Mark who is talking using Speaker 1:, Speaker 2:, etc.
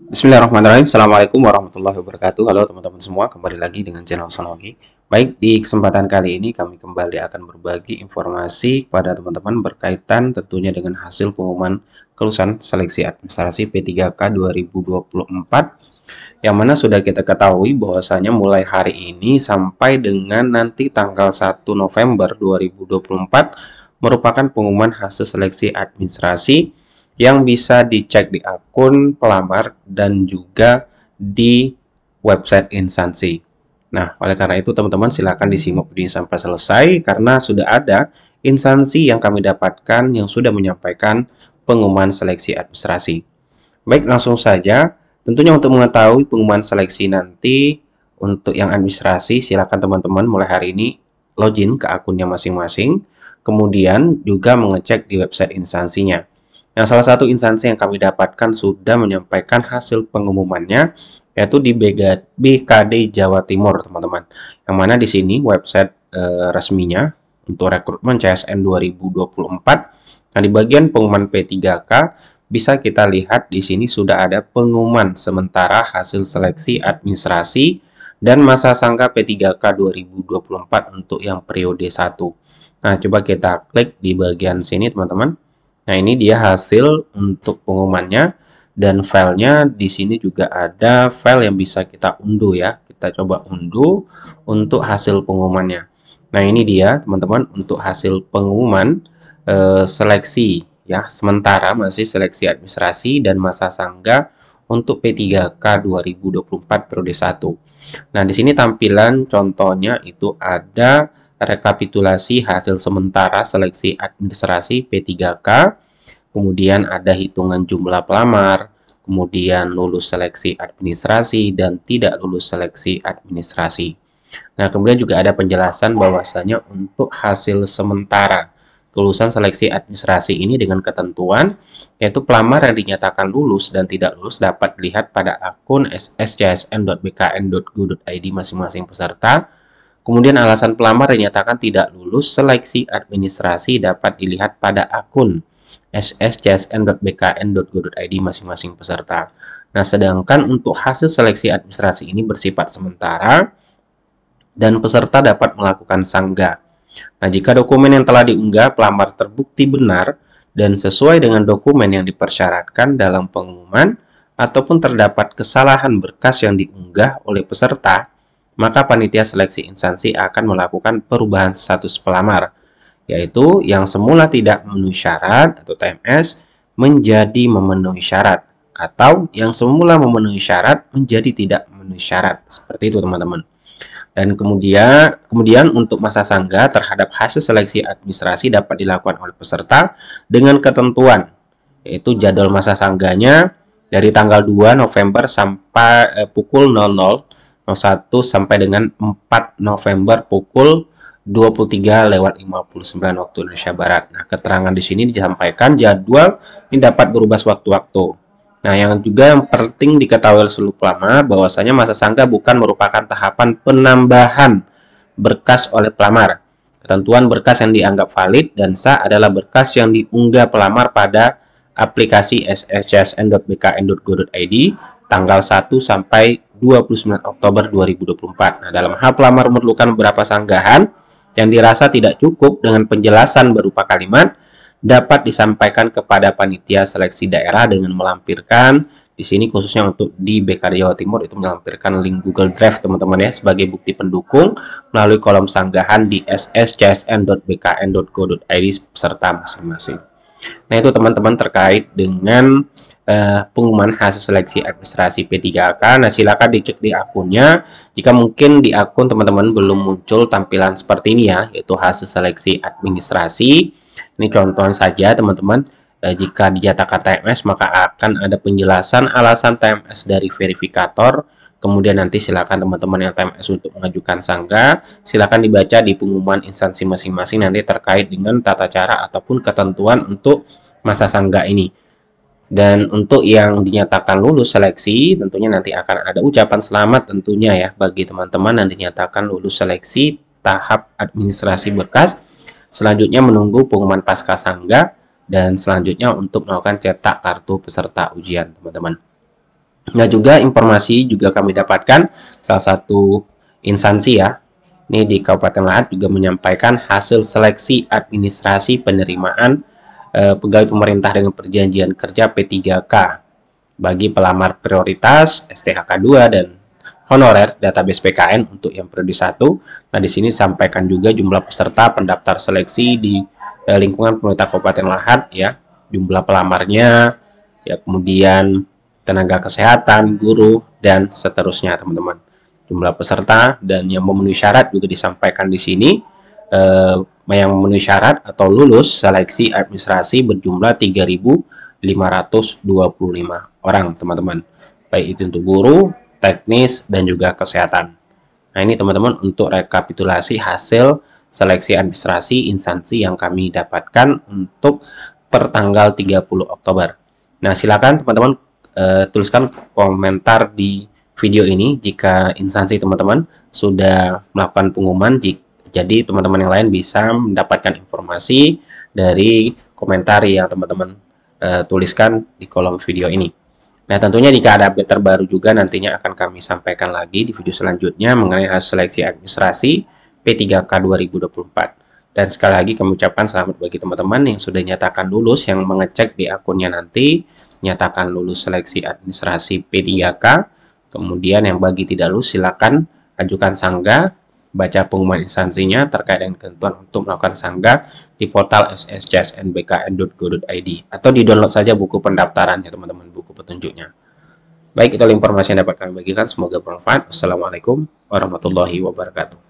Speaker 1: Bismillahirrahmanirrahim. Assalamualaikum warahmatullahi wabarakatuh. Halo teman-teman semua, kembali lagi dengan channel Sonologi. Baik, di kesempatan kali ini kami kembali akan berbagi informasi kepada teman-teman berkaitan tentunya dengan hasil pengumuman kelulusan seleksi administrasi P3K 2024 yang mana sudah kita ketahui bahwasanya mulai hari ini sampai dengan nanti tanggal 1 November 2024 merupakan pengumuman hasil seleksi administrasi yang bisa dicek di akun pelamar dan juga di website instansi. Nah, oleh karena itu teman-teman silakan hmm. disimak video ini sampai selesai karena sudah ada instansi yang kami dapatkan yang sudah menyampaikan pengumuman seleksi administrasi. Baik, langsung saja. Tentunya untuk mengetahui pengumuman seleksi nanti untuk yang administrasi silakan teman-teman mulai hari ini login ke akunnya masing-masing, kemudian juga mengecek di website instansinya. Yang nah, salah satu instansi yang kami dapatkan sudah menyampaikan hasil pengumumannya yaitu di BKD Jawa Timur, teman-teman. Yang mana di sini website e, resminya untuk rekrutmen CSN 2024. Nah, di bagian pengumuman P3K bisa kita lihat di sini sudah ada pengumuman sementara hasil seleksi administrasi dan masa sangka P3K 2024 untuk yang periode 1. Nah, coba kita klik di bagian sini, teman-teman. Nah, ini dia hasil untuk pengumumannya dan filenya di sini juga ada file yang bisa kita unduh ya. Kita coba unduh untuk hasil pengumumannya. Nah, ini dia teman-teman untuk hasil pengumuman e, seleksi ya. Sementara masih seleksi administrasi dan masa sangga untuk P3K 2024 periode 1. Nah, di sini tampilan contohnya itu ada rekapitulasi hasil sementara seleksi administrasi P3K, kemudian ada hitungan jumlah pelamar, kemudian lulus seleksi administrasi dan tidak lulus seleksi administrasi. Nah, kemudian juga ada penjelasan bahwasanya untuk hasil sementara kelulusan seleksi administrasi ini dengan ketentuan yaitu pelamar yang dinyatakan lulus dan tidak lulus dapat dilihat pada akun sscsn.bkn.go.id masing-masing peserta Kemudian alasan pelamar dinyatakan tidak lulus seleksi administrasi dapat dilihat pada akun sscsn.bkn.go.id masing-masing peserta. Nah, sedangkan untuk hasil seleksi administrasi ini bersifat sementara dan peserta dapat melakukan sangga. Nah, jika dokumen yang telah diunggah pelamar terbukti benar dan sesuai dengan dokumen yang dipersyaratkan dalam pengumuman ataupun terdapat kesalahan berkas yang diunggah oleh peserta, maka panitia seleksi instansi akan melakukan perubahan status pelamar, yaitu yang semula tidak memenuhi syarat atau TMS menjadi memenuhi syarat atau yang semula memenuhi syarat menjadi tidak memenuhi syarat. Seperti itu teman-teman. Dan kemudian kemudian untuk masa sangga terhadap hasil seleksi administrasi dapat dilakukan oleh peserta dengan ketentuan yaitu jadwal masa sangganya dari tanggal 2 November sampai eh, pukul 00 01 sampai dengan 4 November pukul 23 lewat 59 waktu Indonesia Barat. Nah, keterangan di sini disampaikan jadwal ini dapat berubah sewaktu-waktu. Nah, yang juga yang penting diketahui oleh seluruh pelamar bahwasanya masa sangka bukan merupakan tahapan penambahan berkas oleh pelamar. Ketentuan berkas yang dianggap valid dan sah adalah berkas yang diunggah pelamar pada aplikasi sscsn.bkn.go.id tanggal 1 sampai 29 Oktober 2024. Nah, dalam hal pelamar memerlukan beberapa sanggahan yang dirasa tidak cukup dengan penjelasan berupa kalimat dapat disampaikan kepada panitia seleksi daerah dengan melampirkan di sini khususnya untuk di BKD Jawa Timur itu melampirkan link Google Drive teman-teman ya sebagai bukti pendukung melalui kolom sanggahan di sscsn.bkn.go.id serta masing-masing. Nah itu teman-teman terkait dengan eh, pengumuman hasil seleksi administrasi P3K. Nah, silakan dicek di akunnya. Jika mungkin di akun teman-teman belum muncul tampilan seperti ini ya, yaitu hasil seleksi administrasi. Ini contoh saja teman-teman. Eh, jika dijatakan TMS, maka akan ada penjelasan alasan TMS dari verifikator. Kemudian nanti silakan teman-teman yang TMS untuk mengajukan sangga, silakan dibaca di pengumuman instansi masing-masing nanti terkait dengan tata cara ataupun ketentuan untuk masa sangga ini. Dan untuk yang dinyatakan lulus seleksi, tentunya nanti akan ada ucapan selamat tentunya ya bagi teman-teman yang dinyatakan lulus seleksi tahap administrasi berkas. Selanjutnya menunggu pengumuman pasca sangga dan selanjutnya untuk melakukan cetak kartu peserta ujian, teman-teman. Nah, juga informasi juga kami dapatkan salah satu instansi ya. Ini di Kabupaten Lahat juga menyampaikan hasil seleksi administrasi penerimaan eh, pegawai pemerintah dengan perjanjian kerja P3K bagi pelamar prioritas STHK 2 dan honorer database PKN untuk yang periode 1. Nah, di sini sampaikan juga jumlah peserta pendaftar seleksi di eh, lingkungan pemerintah Kabupaten Lahat ya, jumlah pelamarnya, ya kemudian tenaga kesehatan, guru dan seterusnya, teman-teman. Jumlah peserta dan yang memenuhi syarat juga disampaikan di sini. Eh, yang memenuhi syarat atau lulus seleksi administrasi berjumlah 3.525 orang, teman-teman. Baik itu untuk guru, teknis, dan juga kesehatan. Nah, ini teman-teman untuk rekapitulasi hasil seleksi administrasi instansi yang kami dapatkan untuk pertanggal 30 Oktober. Nah, silakan teman-teman eh, tuliskan komentar di video ini jika instansi teman-teman sudah melakukan pengumuman jika jadi teman-teman yang lain bisa mendapatkan informasi dari komentar yang teman-teman uh, tuliskan di kolom video ini. Nah, tentunya jika ada update terbaru juga nantinya akan kami sampaikan lagi di video selanjutnya mengenai hasil seleksi administrasi P3K 2024. Dan sekali lagi kami ucapkan selamat bagi teman-teman yang sudah nyatakan lulus, yang mengecek di akunnya nanti, nyatakan lulus seleksi administrasi P3K. Kemudian yang bagi tidak lulus silakan ajukan sanggah baca pengumuman instansinya terkait dengan ketentuan untuk melakukan sanggah di portal sscsnbkn.go.id atau di-download saja buku pendaftaran ya teman-teman, buku petunjuknya. Baik, itu informasi yang dapat kami bagikan. Semoga bermanfaat. assalamualaikum warahmatullahi wabarakatuh.